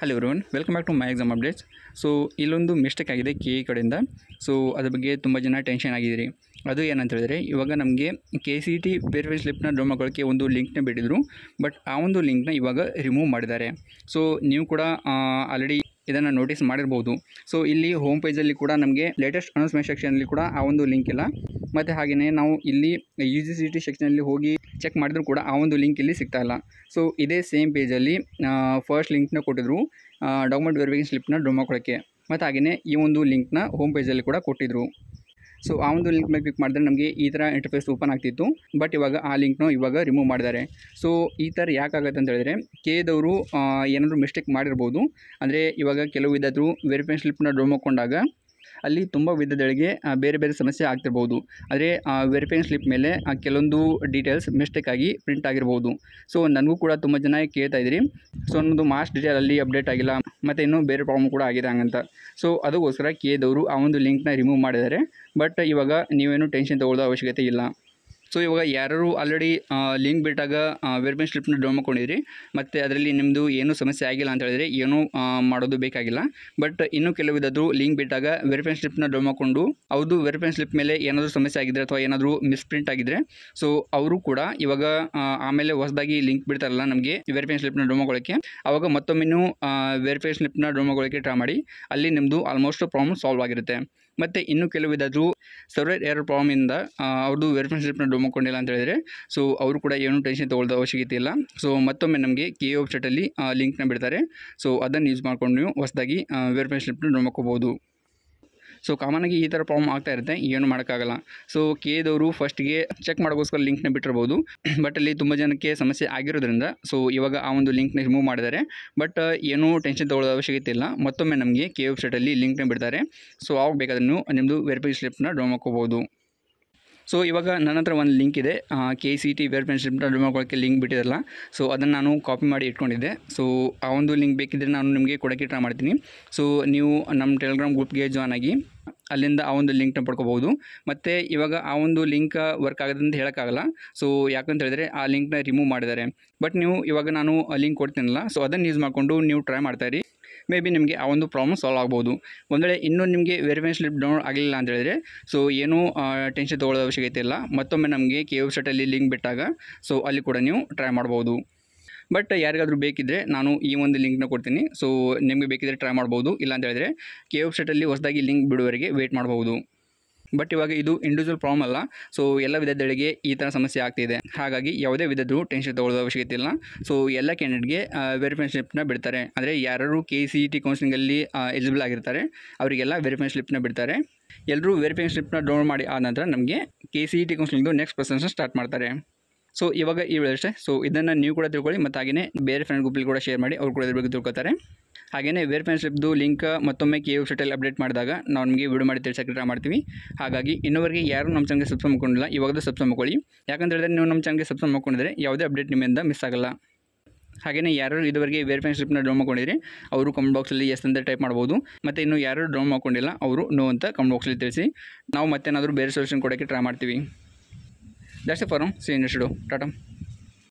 hello one welcome back to my exam updates so ಇಲ್ಲೊಂದು mistake ಆಗಿದೆ K A ಕಡೆಯಿಂದ so ಅದ್ರ ಬಗ್ಗೆ ತುಂಬ ಜನ ಟೆನ್ಷನ್ ಆಗಿದ್ದೀರಿ ಅದು ಏನಂತ ಹೇಳಿದ್ರೆ ಇವಾಗ ನಮಗೆ ಕೆ ಸಿ ಟಿ ಬೇರೆ ಸ್ಲಿಪ್ನ ಡೌನ್ ಒಂದು ಲಿಂಕ್ನ ಬಿಟ್ಟಿದ್ರು ಬಟ್ ಆ ಒಂದು ಲಿಂಕ್ನ ಇವಾಗ ರಿಮೂವ್ ಮಾಡಿದ್ದಾರೆ ಸೊ ನೀವು ಕೂಡ ಆಲ್ರೆಡಿ ಇದನ್ನು ನೋಟಿಸ್ ಮಾಡಿರ್ಬೋದು ಸೊ ಇಲ್ಲಿ ಹೋಮ್ ಪೇಜಲ್ಲಿ ಕೂಡ ನಮಗೆ ಲೇಟೆಸ್ಟ್ ಅನೌನ್ಸ್ಮೆಂಟ್ ಸೆಕ್ಷನಲ್ಲಿ ಕೂಡ ಆ ಒಂದು ಲಿಂಕ್ ಇಲ್ಲ ಮತ್ತು ಹಾಗೆಯೇ ನಾವು ಇಲ್ಲಿ ಯು ಜಿ ಸಿ ಟಿ ಸೆಕ್ಷನಲ್ಲಿ ಹೋಗಿ ಚೆಕ್ ಮಾಡಿದ್ರು ಕೂಡ ಆ ಒಂದು ಲಿಂಕ್ ಇಲ್ಲಿ ಸಿಗ್ತಾ ಇಲ್ಲ ಸೊ ಇದೇ ಸೇಮ್ ಪೇಜಲ್ಲಿ ಫಸ್ಟ್ ಲಿಂಕ್ನ ಕೊಟ್ಟಿದ್ರು ಡಾಕ್ಯುಮೆಂಟ್ ವೆರಿಫಿಕೇಶನ್ ಸ್ಲಿಪ್ನ ಡ್ರೊಮಾ ಕೊಡೋಕ್ಕೆ ಮತ್ತು ಹಾಗೆಯೇ ಈ ಒಂದು ಲಿಂಕ್ನ ಹೋಮ್ ಪೇಜಲ್ಲಿ ಕೂಡ ಕೊಟ್ಟಿದ್ದರು ಸೊ ಆ ಒಂದು ಲಿಂಕ್ ಮೇಲೆ ಕ್ಲಿಕ್ ಮಾಡಿದ್ರೆ ನಮಗೆ ಈ ಥರ ಇಂಟರ್ಫೇಸ್ ಓಪನ್ ಆಗ್ತಿತ್ತು ಬಟ್ ಇವಾಗ ಆ ಲಿಂಕ್ನೂ ಇವಾಗ ರಿಮೂವ್ ಮಾಡಿದ್ದಾರೆ ಸೊ ಈ ಥರ ಆಗುತ್ತೆ ಅಂತ ಹೇಳಿದ್ರೆ ಕೇದವರು ಏನಾದರೂ ಮಿಸ್ಟೇಕ್ ಮಾಡಿರ್ಬೋದು ಅಂದರೆ ಇವಾಗ ಕೆಲವು ಇದಾದರೂ ವೆರಿಫೈ ಸ್ಲಿಪ್ನ ಹಾಕೊಂಡಾಗ ಅಲ್ಲಿ ತುಂಬ ವಿಧದಳಿಗೆ ಬೇರೆ ಬೇರೆ ಸಮಸ್ಯೆ ಆಗ್ತಿರ್ಬೋದು ಆದರೆ ವೆರಿಫೈನ್ ಸ್ಲಿಪ್ ಮೇಲೆ ಕೆಲವೊಂದು ಡೀಟೇಲ್ಸ್ ಮಿಸ್ಟೇಕ್ ಆಗಿ ಪ್ರಿಂಟ್ ಆಗಿರ್ಬೋದು ಸೊ ನನಗೂ ಕೂಡ ತುಂಬ ಜನ ಕೇಳ್ತಾ ಇದ್ದೀರಿ ಸೊ ನಮ್ಮದು ಮಾಸ್ಟ್ ಡೀಟೇಲ್ ಅಲ್ಲಿ ಅಪ್ಡೇಟ್ ಆಗಿಲ್ಲ ಮತ್ತು ಇನ್ನೂ ಬೇರೆ ಪ್ರಾಬ್ಲಮ್ ಕೂಡ ಆಗಿದೆ ಹಂಗಂತ ಸೊ ಅದಕ್ಕೋಸ್ಕರ ಕೇದವರು ಆ ಒಂದು ಲಿಂಕ್ನ ರಿಮೂವ್ ಮಾಡಿದ್ದಾರೆ ಬಟ್ ಇವಾಗ ನೀವೇನು ಟೆನ್ಷನ್ ತೊಗೊಳ್ಳೋದು ಅವಶ್ಯಕತೆ ಇಲ್ಲ ಸೊ ಇವಾಗ ಯಾರು ಆಲ್ರೆಡಿ ಲಿಂಕ್ ಬಿಟ್ಟಾಗ ವೆರಿಫೈ ಸ್ಲಿಪ್ನ ಡೌನ್ ಮಾಡ್ಕೊಂಡಿದ್ರಿ ಮತ್ತು ಅದರಲ್ಲಿ ನಿಮ್ಮದು ಏನು ಸಮಸ್ಯೆ ಆಗಿಲ್ಲ ಅಂತ ಹೇಳಿದರೆ ಏನೂ ಮಾಡೋದು ಬೇಕಾಗಿಲ್ಲ ಬಟ್ ಇನ್ನೂ ಕೆಲವಿದಾದರೂ ಲಿಂಕ್ ಬಿಟ್ಟಾಗ ವೆರಿಫೈ ಸ್ಲಿಪ್ನ ಡೌನ್ ಮಾಡಿಕೊಂಡು ಅವ್ರದ್ದು ವೆರಿಫೈ ಸ್ಲಿಪ್ ಮೇಲೆ ಏನಾದರೂ ಸಮಸ್ಯೆ ಆಗಿದ್ರೆ ಅಥವಾ ಏನಾದರೂ ಮಿಸ್ಪ್ರಿಂಟ್ ಆಗಿದ್ದರೆ ಸೊ ಅವರು ಕೂಡ ಇವಾಗ ಆಮೇಲೆ ಹೊಸದಾಗಿ ಲಿಂಕ್ ಬಿಡ್ತಾರಲ್ಲ ನಮಗೆ ವೆರಿಫೈ ಸ್ಲಿಪ್ನ ಡೌನ್ ಮಾಡ್ಕೊಳ್ಳೋಕ್ಕೆ ಆವಾಗ ಮತ್ತೊಮ್ಮೆ ವೆರಿಫೈ ಸ್ಲಿಪ್ನ ಡೌನ್ ಮಾಡ್ಕೊಳ್ಳೋಕ್ಕೆ ಟ್ರೈ ಮಾಡಿ ಅಲ್ಲಿ ನಿಮ್ಮದು ಆಲ್ಮೋಸ್ಟ್ ಪ್ರಾಬ್ಲಮ್ ಸಾಲ್ವ್ ಆಗಿರುತ್ತೆ ಮತ್ತು ಇನ್ನು ಕೆಲವಿದಾದರೂ ಸರ್ವರ್ ಏರ್ ಪ್ರಾಬ್ಲಮಿಂದ ಅವ್ರದ್ದು ವೆರಿಫೈ ಸ್ಲಿಪ್ನ ಡೊಮ್ಕೊಂಡಿಲ್ಲ ಅಂತ ಹೇಳಿದರೆ ಸೊ ಅವರು ಕೂಡ ಏನೂ ಟೆನ್ಷನ್ ತೊಗೊಳ್ಳೋದು ಅವಶ್ಯಕತೆ ಇಲ್ಲ ಸೊ ಮತ್ತೊಮ್ಮೆ ನಮಗೆ ಕೆ ವೆಬ್ಸೈಟಲ್ಲಿ ಲಿಂಕ್ನ ಬಿಡ್ತಾರೆ ಸೊ ಅದನ್ನು ಯೂಸ್ ಮಾಡ್ಕೊಂಡು ನೀವು ಹೊಸದಾಗಿ ವೆರಿಫೈ ಸ್ಲಿಪ್ನ ಡೊಮ್ಕೋಬೋದು ಸೊ ಕಾಮನಾಗಿ ಈ ಥರ ಪ್ರಾಬ್ಲಮ್ ಆಗ್ತಾ ಇರುತ್ತೆ ಏನು ಮಾಡೋಕ್ಕಾಗಲ್ಲ ಸೊ ಕೆದವರು ಫಸ್ಟ್ಗೆ ಚೆಕ್ ಮಾಡೋಕ್ಕೋಸ್ಕರ ಲಿಂಕ್ನ ಬಿಟ್ಟಿರ್ಬೋದು ಬಟ್ ಅಲ್ಲಿ ತುಂಬ ಜನಕ್ಕೆ ಸಮಸ್ಯೆ ಆಗಿರೋದ್ರಿಂದ ಸೊ ಇವಾಗ ಆ ಒಂದು ಲಿಂಕ್ನ ರಿಮೂವ್ ಮಾಡಿದ್ದಾರೆ ಬಟ್ ಏನೂ ಟೆನ್ಷನ್ ತೊಗೊಳ್ಳೋದು ಅವಶ್ಯಕತೆ ಇಲ್ಲ ಮತ್ತೊಮ್ಮೆ ನಮಗೆ ಕೆ ವೆಬ್ಸೈಟಲ್ಲಿ ಲಿಂಕ್ನ ಬಿಡ್ತಾರೆ ಸೊ ಆವಾಗ ಬೇಕಾದ್ರೂ ನಿಮ್ಮದು ವೆರಿಫೈ ಸ್ಲಿಪ್ನ ಡೌನ್ ಮಾಡ್ಕೋಬೋದು ಸೊ ಇವಾಗ ನನ್ನ ಹತ್ರ ಒಂದು ಲಿಂಕ್ ಇದೆ ಕೆ ಸಿ ಟಿ ಸ್ಲಿಪ್ನ ಡೌನ್ ಮಾಡ್ಕೊಳ್ಳೋಕ್ಕೆ ಲಿಂಕ್ ಬಿಟ್ಟಿರಲ್ಲ ಸೊ ಅದನ್ನು ನಾನು ಕಾಪಿ ಮಾಡಿ ಇಟ್ಕೊಂಡಿದ್ದೆ ಸೊ ಆ ಒಂದು ಲಿಂಕ್ ಬೇಕಿದ್ದರೆ ನಾನು ನಿಮಗೆ ಕೊಡೋಕ್ಕೆ ಟ್ರೈ ಮಾಡ್ತೀನಿ ಸೊ ನೀವು ನಮ್ಮ ಟೆಲಿಗ್ರಾಮ್ ಗ್ರೂಪ್ಗೆ ಜಾಯ್ನ್ ಆಗಿ ಅಲ್ಲಿಂದ ಆ ಒಂದು ಲಿಂಕ್ನ ಪಡ್ಕೋಬಹುದು ಮತ್ತು ಇವಾಗ ಆ ಒಂದು ಲಿಂಕ್ ವರ್ಕ್ ಆಗುತ್ತೆ ಅಂತ ಹೇಳೋಕ್ಕಾಗಲ್ಲ ಸೊ ಯಾಕಂತ ಹೇಳಿದರೆ ಆ ಲಿಂಕ್ನ ರಿಮೂವ್ ಮಾಡಿದ್ದಾರೆ ಬಟ್ ನೀವು ಇವಾಗ ನಾನು ಲಿಂಕ್ ಕೊಡ್ತೀನಲ್ಲ ಸೊ ಅದನ್ನು ಯೂಸ್ ಮಾಡಿಕೊಂಡು ನೀವು ಟ್ರೈ ಇರಿ ಮೇ ಬಿ ನಿಮಗೆ ಆ ಒಂದು ಪ್ರಾಬ್ಲಮ್ ಸಾಲ್ವ್ ಆಗ್ಬೋದು ಒಂದು ವೇಳೆ ಇನ್ನೂ ನಿಮಗೆ ವೆರಿಫೈ ಸ್ಲಿಪ್ ಡೌನ್ಲೋಡ್ ಆಗಲಿಲ್ಲ ಅಂತ ಹೇಳಿದ್ರೆ ಸೊ ಏನೂ ಟೆನ್ಷನ್ ತೊಗೊಳ್ಳೋ ಅವಶ್ಯಕತೆ ಇಲ್ಲ ಮತ್ತೊಮ್ಮೆ ನಮಗೆ ಕೆ ವೆಬ್ಸೈಟಲ್ಲಿ ಲಿಂಕ್ ಬಿಟ್ಟಾಗ ಸೊ ಅಲ್ಲಿ ಕೂಡ ನೀವು ಟ್ರೈ ಮಾಡ್ಬೋದು ಬಟ್ ಯಾರಿಗಾದರೂ ಬೇಕಿದ್ದರೆ ನಾನು ಈ ಒಂದು ಲಿಂಕ್ನ ಕೊಡ್ತೀನಿ ಸೊ ನಿಮಗೆ ಬೇಕಿದ್ದರೆ ಟ್ರೈ ಮಾಡ್ಬೋದು ಇಲ್ಲ ಅಂತ ಹೇಳಿದ್ರೆ ಕೆ ವೆಬ್ಸೈಟಲ್ಲಿ ಹೊಸದಾಗಿ ಲಿಂಕ್ ಬಿಡುವವರಿಗೆ ವೇಟ್ ಮಾಡ್ಬೋದು ಬಟ್ ಇವಾಗ ಇದು ಇಂಡಿವಿಜುವಲ್ ಪ್ರಾಬ್ಲಮ್ ಅಲ್ಲ ಸೊ ಎಲ್ಲ ವಿಧದಗಳಿಗೆ ಈ ಥರ ಸಮಸ್ಯೆ ಆಗ್ತಿದೆ ಹಾಗಾಗಿ ಯಾವುದೇ ವಿಧದ್ದು ಟೆನ್ಷನ್ ತೊಗೊಳ್ಳೋದು ಅವಶ್ಯಕತೆ ಇಲ್ಲ ಸೊ ಎಲ್ಲ ಕ್ಯಾಂಡಿಡೇಟ್ಗೆ ವೆರಿಫೈ ಸ್ಲಿಪ್ನ ಬಿಡ್ತಾರೆ ಅಂದರೆ ಯಾರು ಕೆ ಸಿ ಟಿ ಕೌನ್ಸಿಲಿಂಗಲ್ಲಿ ಎಲಿಜಿಬಲ್ ಆಗಿರ್ತಾರೆ ಅವರಿಗೆಲ್ಲ ವೆರಿಫೈ ಸ್ಲಿಪ್ನ ಬಿಡ್ತಾರೆ ಎಲ್ಲರೂ ವೆರಿಫೈ ಸ್ಲಿಪ್ನ ಡೌನ್ಲೋಡ್ ಮಾಡಿ ಆದ ನಂತರ ನಮಗೆ ಕೆ ಸಿ ಇ ಟಿ ಕೌನ್ಸಿಲಿಂಗ್ದು ನೆಕ್ಸ್ಟ್ ಪ್ರೊಸೆಸ್ನ ಸ್ಟಾರ್ಟ್ ಮಾಡ್ತಾರೆ ಸೊ ಇವಾಗ ಈ ಅಷ್ಟೇ ಸೊ ಇದನ್ನು ನೀವು ಕೂಡ ತಿಳ್ಕೊಳ್ಳಿ ಮತ್ತು ಹಾಗೆಯೇ ಬೇರೆ ಫ್ರೆಂಡ್ ಗ್ರೂಪಲ್ಲಿ ಕೂಡ ಶೇರ್ ಮಾಡಿ ಅವ್ರು ಕೂಡ ಇದ್ರ ಬಗ್ಗೆ ತಿಳ್ಕೊತಾರೆ ಹಾಗೆಯೇ ವೇರ್ ಫ್ರೆಂಡ್ಶಿಪ್ದು ಲಿಂಕ್ ಮತ್ತೊಮ್ಮೆ ಕೆ ವೆಬ್ಸೈಟಲ್ಲಿ ಅಪ್ಡೇಟ್ ಮಾಡಿದಾಗ ನಾವು ನಿಮಗೆ ವಿಡಿಯೋ ಮಾಡಿ ತಿಳಿಸಕ್ಕೆ ಟ್ರೈ ಮಾಡ್ತೀವಿ ಹಾಗಾಗಿ ಇನ್ನೊವರೆಗೆ ಯಾರು ನಮ್ಮ ಚಾನಲ್ಗೆ ಸಬ್ಸ್ಕ್ರೈಬ್ ಮಾಡ್ಕೊಂಡಿಲ್ಲ ಇವಾಗ ಸಬ್ಸ್ಕ್ರೈಬ್ ಮಾಡ್ಕೊಳ್ಳಿ ಯಾಕಂತ ಹೇಳಿದ್ರೆ ನೀವು ನಮ್ಮ ಚಾನಲ್ಗೆ ಸಬ್ಸ್ಕ್ರೈಬ್ ಮಾಡ್ಕೊಂಡಿದ್ರೆ ಯಾವುದೇ ಅಪ್ಡೇಟ್ ನಿಮ್ಮಿಂದ ಮಿಸ್ ಆಗಲ್ಲ ಹಾಗೆಯೇ ಯಾರು ಇದುವರೆಗೆ ವೇರ್ ಸ್ಲಿಪ್ನ ಡೌನ್ ಮಾಡ್ಕೊಂಡಿದ್ರೆ ಅವರು ಕಮೆಂಟ್ ಬಾಕ್ಸಲ್ಲಿ ಎಸ್ ಅಂತ ಟೈಪ್ ಮಾಡ್ಬೋದು ಮತ್ತು ಇನ್ನು ಯಾರು ಡೌನ್ ಮಾಡ್ಕೊಂಡಿಲ್ಲ ಅವರು ನೋ ಅಂತ ಕಮೆಂಟ್ ಬಾಕ್ಸಲ್ಲಿ ತಿಳಿಸಿ ನಾವು ಮತ್ತೇನಾದರೂ ಬೇರೆ ಸೊಲ್ಯೂಷನ್ ಕೊಡೋಕ್ಕೆ ಟ್ರೈ ಮಾಡ್ತೀವಿ దర్శపురం శ్రీనిషుడు టటం